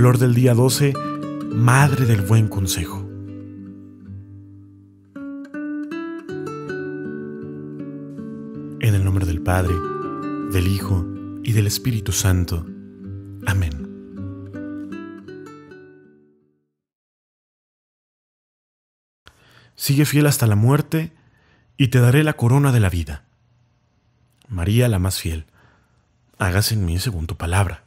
Flor del día 12, Madre del Buen Consejo. En el nombre del Padre, del Hijo y del Espíritu Santo. Amén. Sigue fiel hasta la muerte y te daré la corona de la vida. María la más fiel, hágase en mí según tu palabra.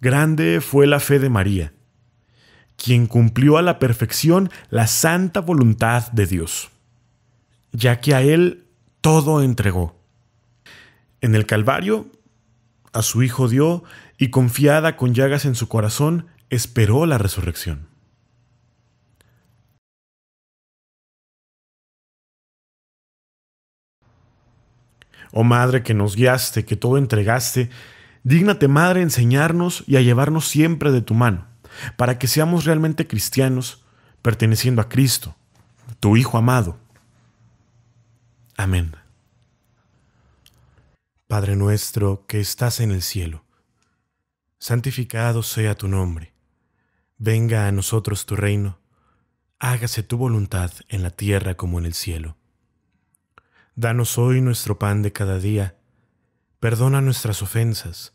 Grande fue la fe de María, quien cumplió a la perfección la santa voluntad de Dios, ya que a Él todo entregó. En el Calvario, a su Hijo dio, y confiada con llagas en su corazón, esperó la resurrección. Oh Madre que nos guiaste, que todo entregaste, Dígnate, Madre, enseñarnos y a llevarnos siempre de tu mano, para que seamos realmente cristianos, perteneciendo a Cristo, tu Hijo amado. Amén. Padre nuestro que estás en el cielo, santificado sea tu nombre. Venga a nosotros tu reino, hágase tu voluntad en la tierra como en el cielo. Danos hoy nuestro pan de cada día, perdona nuestras ofensas,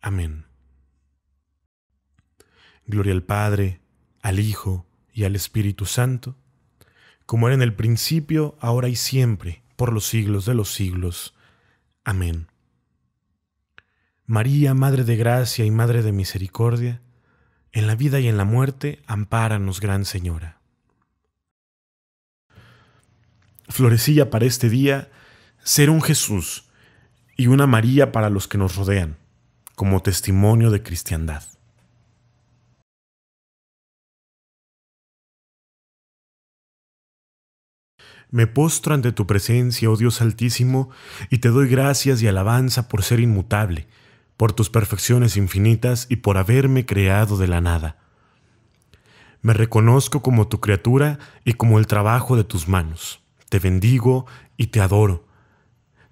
Amén. Gloria al Padre, al Hijo y al Espíritu Santo, como era en el principio, ahora y siempre, por los siglos de los siglos. Amén. María, Madre de Gracia y Madre de Misericordia, en la vida y en la muerte, ampáranos, Gran Señora. Florecilla para este día, ser un Jesús y una María para los que nos rodean como testimonio de cristiandad. Me postro ante tu presencia, oh Dios Altísimo, y te doy gracias y alabanza por ser inmutable, por tus perfecciones infinitas y por haberme creado de la nada. Me reconozco como tu criatura y como el trabajo de tus manos. Te bendigo y te adoro.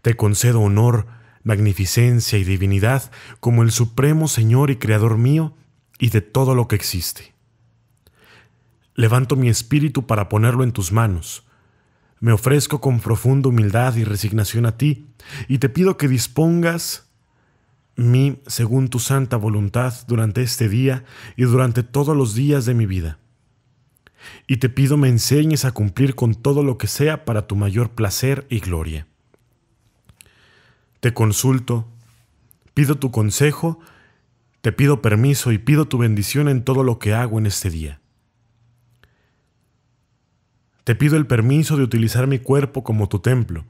Te concedo honor, magnificencia y divinidad como el supremo Señor y Creador mío y de todo lo que existe. Levanto mi espíritu para ponerlo en tus manos. Me ofrezco con profunda humildad y resignación a ti, y te pido que dispongas mí según tu santa voluntad durante este día y durante todos los días de mi vida. Y te pido me enseñes a cumplir con todo lo que sea para tu mayor placer y gloria te consulto, pido tu consejo, te pido permiso y pido tu bendición en todo lo que hago en este día. Te pido el permiso de utilizar mi cuerpo como tu templo,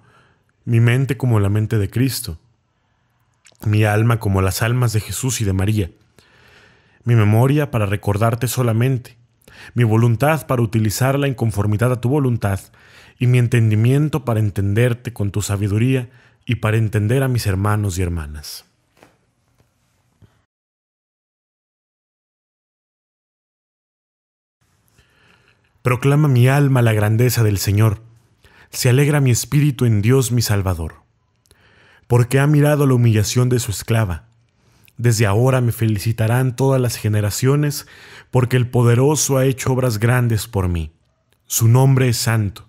mi mente como la mente de Cristo, mi alma como las almas de Jesús y de María, mi memoria para recordarte solamente, mi voluntad para utilizarla en conformidad a tu voluntad y mi entendimiento para entenderte con tu sabiduría y para entender a mis hermanos y hermanas. Proclama mi alma la grandeza del Señor, se alegra mi espíritu en Dios mi Salvador, porque ha mirado la humillación de su esclava. Desde ahora me felicitarán todas las generaciones, porque el poderoso ha hecho obras grandes por mí. Su nombre es santo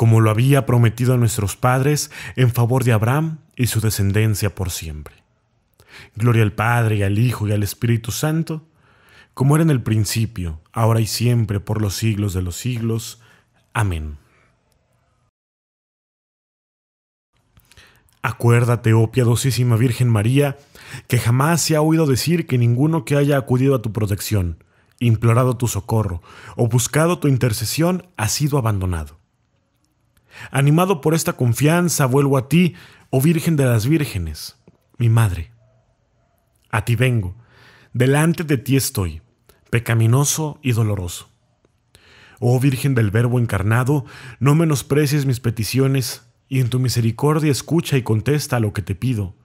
como lo había prometido a nuestros padres, en favor de Abraham y su descendencia por siempre. Gloria al Padre y al Hijo y al Espíritu Santo, como era en el principio, ahora y siempre, por los siglos de los siglos. Amén. Acuérdate, oh piadosísima Virgen María, que jamás se ha oído decir que ninguno que haya acudido a tu protección, implorado tu socorro o buscado tu intercesión ha sido abandonado. Animado por esta confianza, vuelvo a ti, oh Virgen de las Vírgenes, mi Madre. A ti vengo, delante de ti estoy, pecaminoso y doloroso. Oh Virgen del Verbo encarnado, no menosprecies mis peticiones, y en tu misericordia escucha y contesta lo que te pido.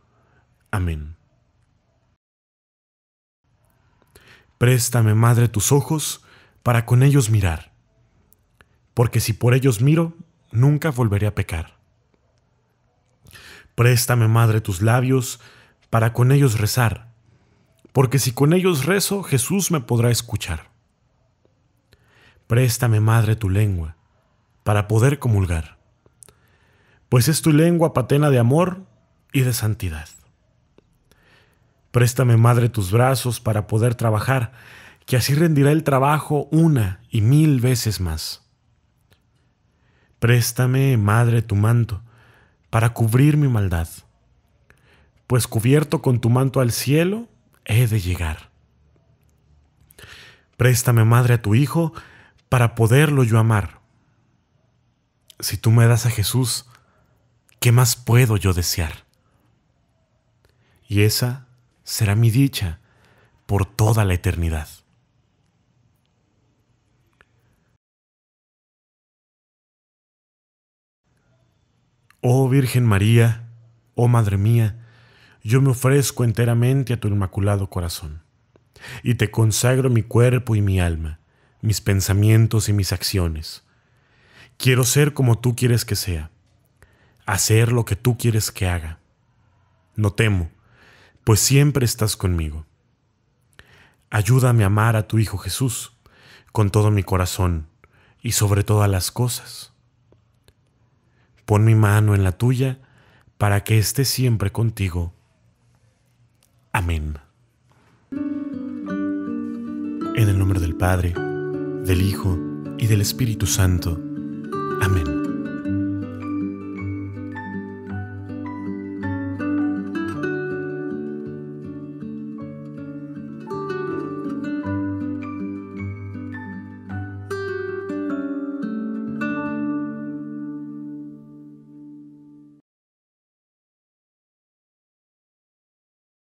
Amén. Préstame, Madre, tus ojos, para con ellos mirar. Porque si por ellos miro, nunca volveré a pecar. Préstame, Madre, tus labios para con ellos rezar, porque si con ellos rezo, Jesús me podrá escuchar. Préstame, Madre, tu lengua para poder comulgar, pues es tu lengua patena de amor y de santidad. Préstame, Madre, tus brazos para poder trabajar, que así rendirá el trabajo una y mil veces más. Préstame, madre, tu manto, para cubrir mi maldad, pues cubierto con tu manto al cielo, he de llegar. Préstame, madre, a tu hijo, para poderlo yo amar. Si tú me das a Jesús, ¿qué más puedo yo desear? Y esa será mi dicha por toda la eternidad. Oh Virgen María, oh Madre mía, yo me ofrezco enteramente a tu inmaculado corazón, y te consagro mi cuerpo y mi alma, mis pensamientos y mis acciones. Quiero ser como tú quieres que sea, hacer lo que tú quieres que haga. No temo, pues siempre estás conmigo. Ayúdame a amar a tu Hijo Jesús con todo mi corazón y sobre todas las cosas. Pon mi mano en la tuya para que esté siempre contigo. Amén. En el nombre del Padre, del Hijo y del Espíritu Santo. Amén.